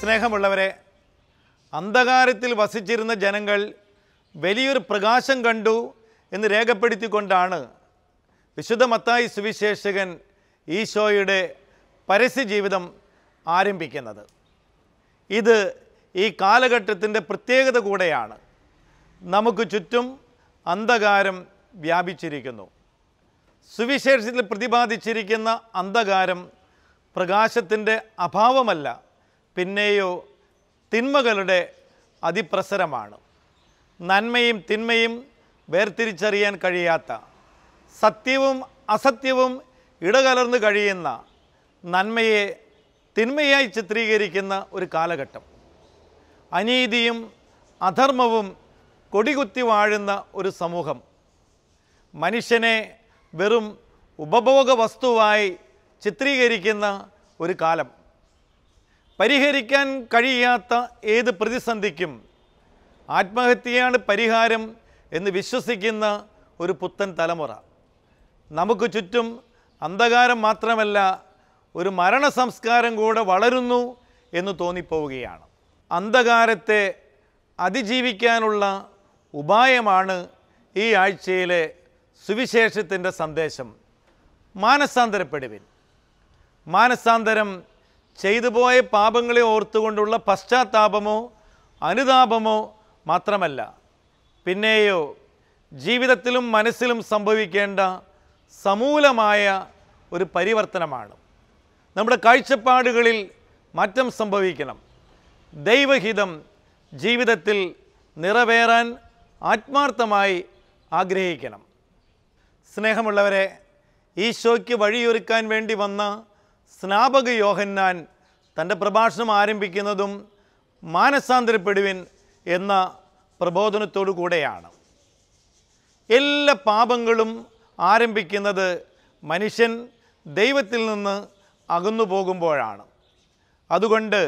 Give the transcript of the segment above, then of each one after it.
സ്നേഹമുള്ളവരെ അന്ധകാരത്തിൽ വസിച്ചിരുന്ന ജനങ്ങൾ വലിയൊരു പ്രകാശം കണ്ടു എന്ന് രേഖപ്പെടുത്തിക്കൊണ്ടാണ് വിശുദ്ധ മത്തായി സുവിശേഷകൻ ഈശോയുടെ പരസ്യജീവിതം ആരംഭിക്കുന്നത് ഇത് ഈ കാലഘട്ടത്തിൻ്റെ പ്രത്യേകത കൂടെയാണ് നമുക്ക് ചുറ്റും അന്ധകാരം വ്യാപിച്ചിരിക്കുന്നു സുവിശേഷത്തിൽ പ്രതിപാദിച്ചിരിക്കുന്ന അന്ധകാരം പ്രകാശത്തിൻ്റെ അഭാവമല്ല പിന്നെയോ തിന്മകളുടെ അതിപ്രസരമാണ് നന്മയും തിന്മയും വേർതിരിച്ചറിയാൻ കഴിയാത്ത സത്യവും അസത്യവും ഇടകലർന്നു കഴിയുന്ന നന്മയെ തിന്മയായി ചിത്രീകരിക്കുന്ന ഒരു കാലഘട്ടം അനീതിയും അധർമ്മവും കൊടികുത്തി വാഴുന്ന ഒരു സമൂഹം മനുഷ്യനെ വെറും ഉപഭോഗ വസ്തുവായി ചിത്രീകരിക്കുന്ന ഒരു കാലം പരിഹരിക്കാൻ കഴിയാത്ത ഏത് പ്രതിസന്ധിക്കും ആത്മഹത്യയാണ് പരിഹാരം എന്ന് വിശ്വസിക്കുന്ന ഒരു പുത്തൻ തലമുറ നമുക്ക് ചുറ്റും അന്ധകാരം മാത്രമല്ല ഒരു മരണ സംസ്കാരം കൂടെ വളരുന്നു എന്ന് തോന്നിപ്പോവുകയാണ് അന്ധകാരത്തെ അതിജീവിക്കാനുള്ള ഉപായമാണ് ഈ ആഴ്ചയിലെ സുവിശേഷത്തിൻ്റെ സന്ദേശം മാനസാന്തരപ്പെടുവിൻ മാനസാന്തരം ചെയ്തുപോയ പാപങ്ങളെ ഓർത്തുകൊണ്ടുള്ള പശ്ചാത്താപമോ അനുതാപമോ മാത്രമല്ല പിന്നെയോ ജീവിതത്തിലും മനസ്സിലും സംഭവിക്കേണ്ട സമൂലമായ ഒരു പരിവർത്തനമാണ് നമ്മുടെ കാഴ്ചപ്പാടുകളിൽ മാറ്റം സംഭവിക്കണം ദൈവഹിതം ജീവിതത്തിൽ നിറവേറാൻ ആത്മാർത്ഥമായി ആഗ്രഹിക്കണം സ്നേഹമുള്ളവരെ ഈശോയ്ക്ക് വഴിയൊരുക്കാൻ വേണ്ടി വന്ന സ്നാപക യോഹന്നാൻ തൻ്റെ പ്രഭാഷണം ആരംഭിക്കുന്നതും മാനസാന്തരപ്പെടുവിൻ എന്ന പ്രബോധനത്തോടു കൂടെയാണ് എല്ലാ പാപങ്ങളും ആരംഭിക്കുന്നത് മനുഷ്യൻ ദൈവത്തിൽ നിന്ന് അകന്നു പോകുമ്പോഴാണ് അതുകൊണ്ട്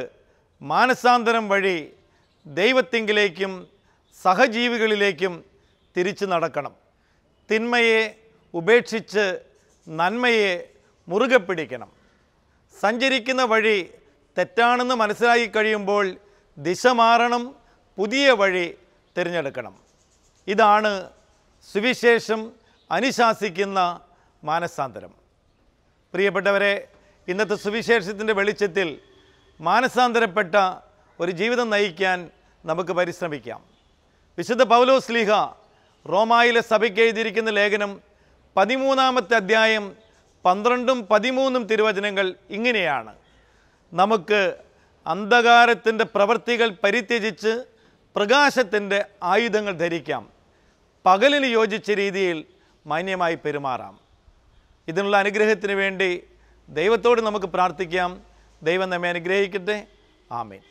മാനസാന്തരം വഴി ദൈവത്തിങ്കിലേക്കും സഹജീവികളിലേക്കും തിരിച്ചു നടക്കണം തിന്മയെ ഉപേക്ഷിച്ച് നന്മയെ മുറുകെ പിടിക്കണം സഞ്ചരിക്കുന്ന വഴി തെറ്റാണെന്ന് മനസ്സിലാക്കി കഴിയുമ്പോൾ ദിശ മാറണം പുതിയ വഴി തിരഞ്ഞെടുക്കണം ഇതാണ് സുവിശേഷം അനുശാസിക്കുന്ന മാനസാന്തരം പ്രിയപ്പെട്ടവരെ ഇന്നത്തെ സുവിശേഷത്തിൻ്റെ വെളിച്ചത്തിൽ മാനസാന്തരപ്പെട്ട ഒരു ജീവിതം നയിക്കാൻ നമുക്ക് പരിശ്രമിക്കാം വിശുദ്ധ പൗലോസ് ലീഹ റോമായിലെ സഭയ്ക്ക് എഴുതിയിരിക്കുന്ന ലേഖനം പതിമൂന്നാമത്തെ അധ്യായം പന്ത്രണ്ടും പതിമൂന്നും തിരുവചനങ്ങൾ ഇങ്ങനെയാണ് നമുക്ക് അന്ധകാരത്തിൻ്റെ പ്രവൃത്തികൾ പരിത്യജിച്ച് പ്രകാശത്തിൻ്റെ ആയുധങ്ങൾ ധരിക്കാം പകലിന് യോജിച്ച രീതിയിൽ മാന്യമായി പെരുമാറാം ഇതിനുള്ള അനുഗ്രഹത്തിന് വേണ്ടി ദൈവത്തോട് നമുക്ക് പ്രാർത്ഥിക്കാം ദൈവം നമ്മെ അനുഗ്രഹിക്കട്ടെ ആമേൻ